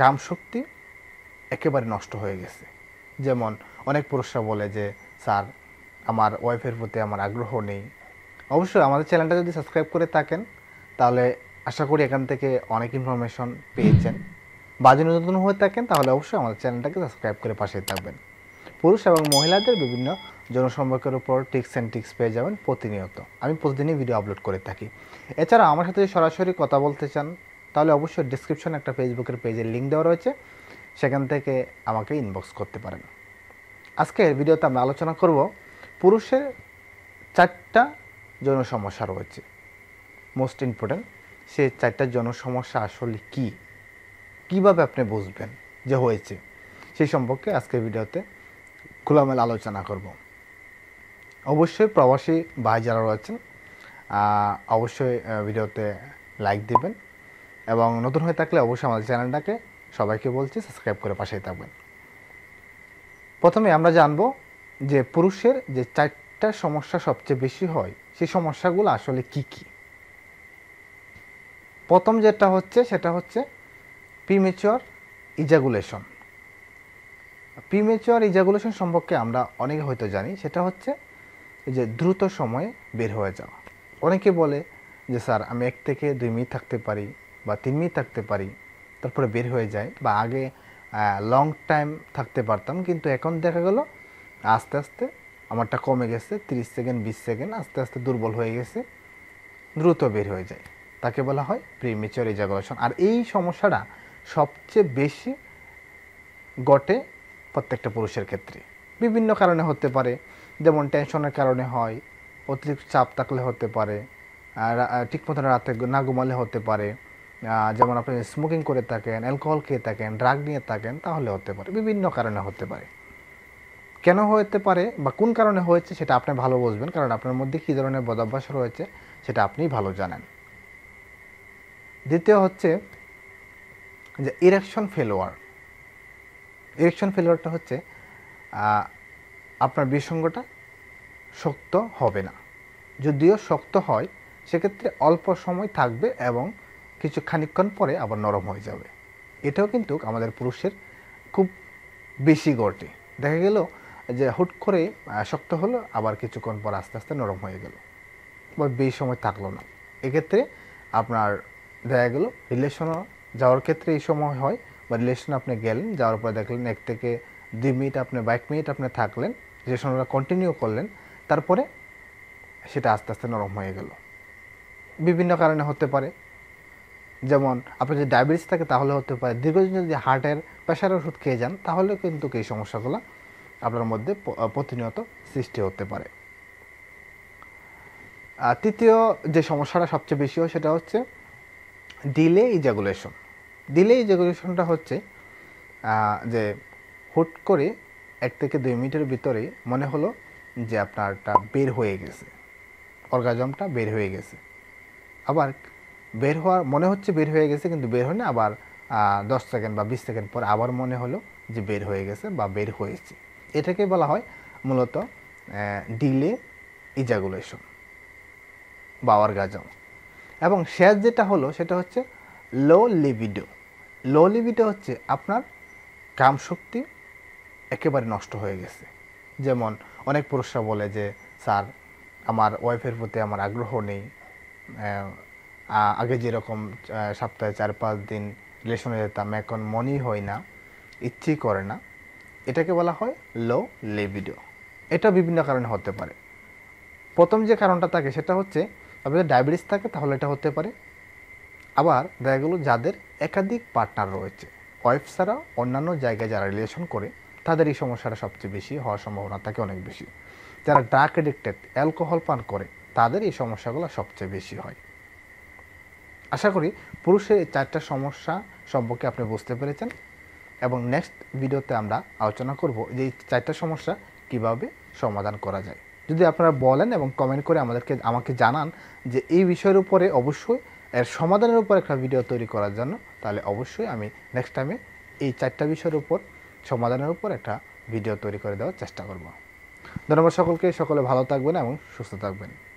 কাম শক্তি একেবারে নষ্ট হয়ে গেছে যেমন অনেক পুরুষরা বলে যে স্যার আমার ওয়াইফের প্রতি আমার আগ্রহ নেই অবশ্যই আমাদের চ্যানেলটা যদি সাবস্ক্রাইব করে থাকেন তাহলে আশা করি এখান থেকে অনেক ইনফরমেশন পেয়েছেন বা যদি নতুন হয়ে থাকেন তাহলে অবশ্যই আমাদের চ্যানেলটাকে সাবস্ক্রাইব করে পাশে থাকবেন পুরুষ এবং মহিলাদের বিভিন্ন জনসম্পর্কের উপর টিক্স অ্যান্ড টিক্স পেয়ে যাবেন প্রতিনিয়ত আমি প্রতিদিনই ভিডিও আপলোড করে থাকি এছাড়া আমার সাথে সরাসরি কথা বলতে চান তাহলে অবশ্যই ডিসক্রিপশনে একটা ফেসবুকের পেজের লিঙ্ক দেওয়া রয়েছে সেখান থেকে আমাকে ইনবক্স করতে পারেন আজকের ভিডিওতে আমরা আলোচনা করব পুরুষের চারটা যৌন সমস্যা রয়েছে মোস্ট ইম্পর্ট্যান্ট সে চারটা যৌন সমস্যা আসলে কি কিভাবে আপনি বুঝবেন যে হয়েছে সেই সম্পর্কে আজকের ভিডিওতে খোলামেলা আলোচনা করব অবশ্যই প্রবাসী ভাই যারা রয়েছেন অবশ্যই ভিডিওতে লাইক দেবেন এবং নতুন হয়ে থাকলে অবশ্যই আমাদের চ্যানেলটাকে সবাইকে বলছি সাবস্ক্রাইব করে পাশে থাকবেন প্রথমে আমরা জানব যে পুরুষের যে চারটা সমস্যা সবচেয়ে বেশি হয় সেই সমস্যাগুলো আসলে কি কি প্রথম যেটা হচ্ছে সেটা হচ্ছে প্রিমেচুয়ার ইজাগুলেশন প্রিমেচুয়ার ইজাগুলেশন সম্পর্কে আমরা অনেকে হয়তো জানি সেটা হচ্ছে যে দ্রুত সময়ে বের হয়ে যাওয়া অনেকে বলে যে স্যার আমি এক থেকে দুই মিনিট থাকতে পারি বা তিন মিনিট থাকতে পারি তারপরে বের হয়ে যায় বা আগে লং টাইম থাকতে পারতাম কিন্তু এখন দেখা গেল আস্তে আস্তে আমারটা কমে গেছে তিরিশ সেকেন্ড বিশ সেকেন্ড আস্তে আস্তে দুর্বল হয়ে গেছে দ্রুত বের হয়ে যায় তাকে বলা হয় প্রিমেচার ইজাগুলেশন আর এই সমস্যাটা সবচেয়ে বেশি ঘটে প্রত্যেকটা পুরুষের ক্ষেত্রে বিভিন্ন কারণে হতে পারে যেমন টেনশনের কারণে হয় অতিরিক্ত চাপ থাকলে হতে পারে ঠিক মতন রাতে না ঘুমালে হতে পারে যেমন আপনি স্মোকিং করে থাকেন অ্যালকোহল খেয়ে থাকেন ড্রাগ নিয়ে থাকেন তাহলে হতে পারে বিভিন্ন কারণে হতে পারে কেন হতে পারে বা কোন কারণে হয়েছে সেটা আপনি ভালো বুঝবেন কারণ আপনার মধ্যে কী ধরনের বদাভ্যাস রয়েছে সেটা আপনি ভালো জানেন দ্বিতীয় হচ্ছে যে ইরেকশন ফেলোয়ার ইরেকশন ফেলোয়ারটা হচ্ছে আপনার বিসঙ্গটা শক্ত হবে না যদিও শক্ত হয় সেক্ষেত্রে অল্প সময় থাকবে এবং কিছু খানিক্ষণ পরে আবার নরম হয়ে যাবে এটাও কিন্তু আমাদের পুরুষের খুব বেশি গড়টে দেখা গেল যে হুট করে শক্ত হলো আবার কিছুক্ষণ পর আস্তে আস্তে নরম হয়ে গেল বা বেশি সময় থাকলো না এক্ষেত্রে আপনার দেখা গেলো রিলেশনও যাওয়ার ক্ষেত্রে এই সময় হয় বা রিলেশন আপনি গেলেন যাওয়ার পর দেখলেন এক থেকে দুই মিনিট আপনি বাইক মিনিট আপনি থাকলেন সময়টা কন্টিনিউ করলেন তারপরে সেটা আস্তে আস্তে নরম হয়ে গেল বিভিন্ন কারণে হতে পারে যেমন আপনার যদি ডায়াবেটিস থাকে তাহলে হতে পারে দীর্ঘদিন যদি হার্টের প্রেশারের ওষুধ খেয়ে যান তাহলে কিন্তু এই সমস্যাগুলো আপনার মধ্যে প্রতিনিয়ত সৃষ্টি হতে পারে তৃতীয় যে সমস্যাটা সবচেয়ে বেশি হয় সেটা হচ্ছে ডিলে ইজাগুলেশন ডিলে ইজাগুলেশনটা হচ্ছে যে হুট করে এক থেকে দুই মিনিটের ভিতরে মনে হলো যে আপনারটা বের হয়ে গেছে অর্গাজমটা বের হয়ে গেছে আবার বের হওয়ার মনে হচ্ছে বের হয়ে গেছে কিন্তু বের হয় না আবার দশ সেকেন্ড বা বিশ সেকেন্ড পর আবার মনে হলো যে বের হয়ে গেছে বা বের হয়েছে এটাকে বলা হয় মূলত ডিলে ইজাগুলেশন বা অর্গাজম এবং শেষ যেটা হলো সেটা হচ্ছে লো লিবিডো লো লিবিডো হচ্ছে আপনার কামশক্তি একেবারে নষ্ট হয়ে গেছে যেমন অনেক পুরুষরা বলে যে স্যার আমার ওয়াইফের প্রতি আমার আগ্রহ নেই আগে যেরকম সপ্তাহে চার পাঁচ দিন রিলেশনে যেতাম এখন মনই হয় না ইচ্ছে করে না এটাকে বলা হয় লো লেভিডো এটা বিভিন্ন কারণে হতে পারে প্রথম যে কারণটা থাকে সেটা হচ্ছে আপনাদের ডায়াবেটিস থাকে তাহলে এটা হতে পারে আবার দেখা গেলো যাদের একাধিক পার্টনার রয়েছে ওয়াইফ ছাড়া অন্যান্য জায়গায় যারা রিলেশন করে তাদের এই সমস্যাটা সবচেয়ে বেশি হওয়ার সম্ভাবনা থাকে অনেক বেশি যারা ড্রাগ এডিক্টেড অ্যালকোহল পান করে তাদের এই সমস্যাগুলো সবচেয়ে বেশি হয় আশা করি পুরুষের এই চারটা সমস্যা সম্পর্কে আপনি বুঝতে পেরেছেন এবং নেক্সট ভিডিওতে আমরা আলোচনা করব যে এই চারটা সমস্যা কিভাবে সমাধান করা যায় যদি আপনারা বলেন এবং কমেন্ট করে আমাদেরকে আমাকে জানান যে এই বিষয়ের উপরে অবশ্যই এর সমাধানের উপর একটা ভিডিও তৈরি করার জন্য তাহলে অবশ্যই আমি নেক্সট টাইমে এই চারটা বিষয়ের উপর সমাধানের উপর একটা ভিডিও তৈরি করে দেওয়ার চেষ্টা করব ধন্যবাদ সকলকে সকলে ভালো থাকবেন এবং সুস্থ থাকবেন